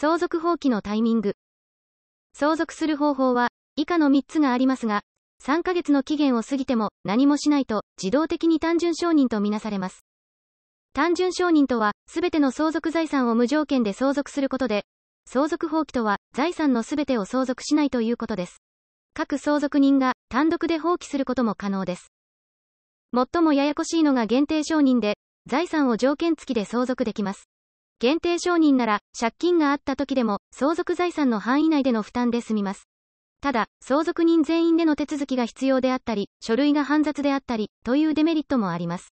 相続放棄のタイミング。相続する方法は、以下の3つがありますが、3ヶ月の期限を過ぎても何もしないと自動的に単純承認とみなされます。単純承認とは、すべての相続財産を無条件で相続することで、相続放棄とは、財産のすべてを相続しないということです。各相続人が単独で放棄することも可能です。最もややこしいのが限定承認で、財産を条件付きで相続できます。限定承認なら、借金があった時でも、相続財産の範囲内での負担で済みます。ただ、相続人全員での手続きが必要であったり、書類が煩雑であったり、というデメリットもあります。